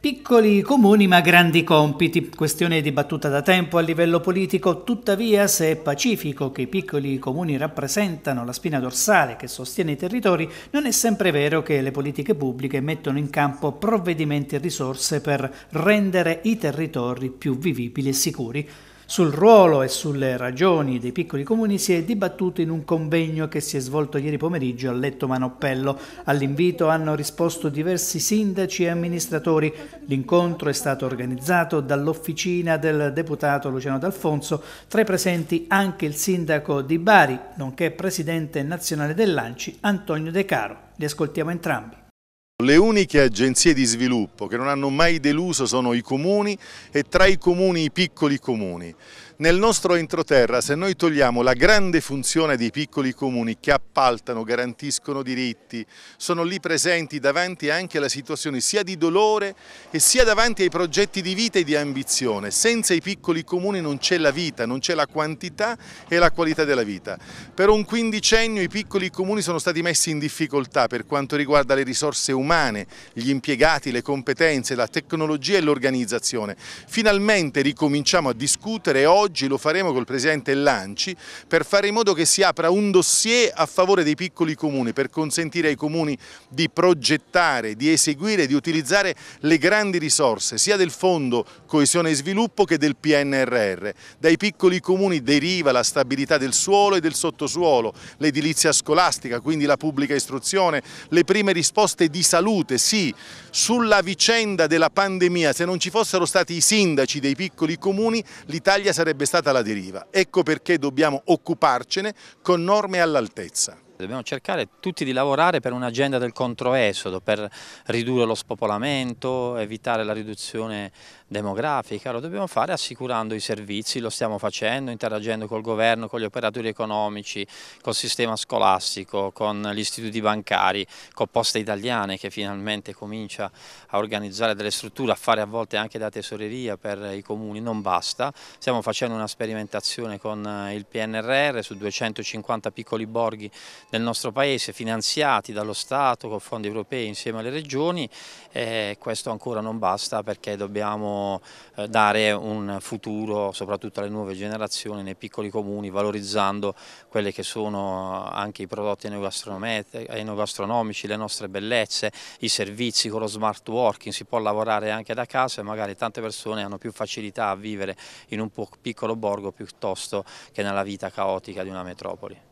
Piccoli comuni ma grandi compiti, questione dibattuta da tempo a livello politico, tuttavia se è pacifico che i piccoli comuni rappresentano la spina dorsale che sostiene i territori, non è sempre vero che le politiche pubbliche mettono in campo provvedimenti e risorse per rendere i territori più vivibili e sicuri. Sul ruolo e sulle ragioni dei piccoli comuni si è dibattuto in un convegno che si è svolto ieri pomeriggio a Letto Manoppello. All'invito hanno risposto diversi sindaci e amministratori. L'incontro è stato organizzato dall'officina del deputato Luciano D'Alfonso, tra i presenti anche il sindaco di Bari, nonché presidente nazionale dell'Anci, Antonio De Caro. Li ascoltiamo entrambi. Le uniche agenzie di sviluppo che non hanno mai deluso sono i comuni e tra i comuni i piccoli comuni. Nel nostro entroterra se noi togliamo la grande funzione dei piccoli comuni che appaltano, garantiscono diritti, sono lì presenti davanti anche alla situazione sia di dolore e sia davanti ai progetti di vita e di ambizione. Senza i piccoli comuni non c'è la vita, non c'è la quantità e la qualità della vita. Per un quindicennio i piccoli comuni sono stati messi in difficoltà per quanto riguarda le risorse umane umane, gli impiegati, le competenze, la tecnologia e l'organizzazione. Finalmente ricominciamo a discutere e oggi lo faremo col Presidente Lanci per fare in modo che si apra un dossier a favore dei piccoli comuni, per consentire ai comuni di progettare, di eseguire, di utilizzare le grandi risorse, sia del Fondo Coesione e Sviluppo che del PNRR. Dai piccoli comuni deriva la stabilità del suolo e del sottosuolo, l'edilizia scolastica, quindi la pubblica istruzione, le prime risposte di salute salute sì, sulla vicenda della pandemia, se non ci fossero stati i sindaci dei piccoli comuni, l'Italia sarebbe stata alla deriva. Ecco perché dobbiamo occuparcene con norme all'altezza dobbiamo cercare tutti di lavorare per un'agenda del controesodo, per ridurre lo spopolamento, evitare la riduzione demografica, lo dobbiamo fare assicurando i servizi, lo stiamo facendo, interagendo col governo, con gli operatori economici, col sistema scolastico, con gli istituti bancari, con Poste Italiane che finalmente comincia a organizzare delle strutture, a fare a volte anche da tesoreria per i comuni, non basta, stiamo facendo una sperimentazione con il PNRR su 250 piccoli borghi nel nostro Paese finanziati dallo Stato con fondi europei insieme alle regioni e questo ancora non basta perché dobbiamo eh, dare un futuro soprattutto alle nuove generazioni nei piccoli comuni valorizzando quelli che sono eh, anche i prodotti enogastronomici, le nostre bellezze, i servizi con lo smart working, si può lavorare anche da casa e magari tante persone hanno più facilità a vivere in un piccolo borgo piuttosto che nella vita caotica di una metropoli.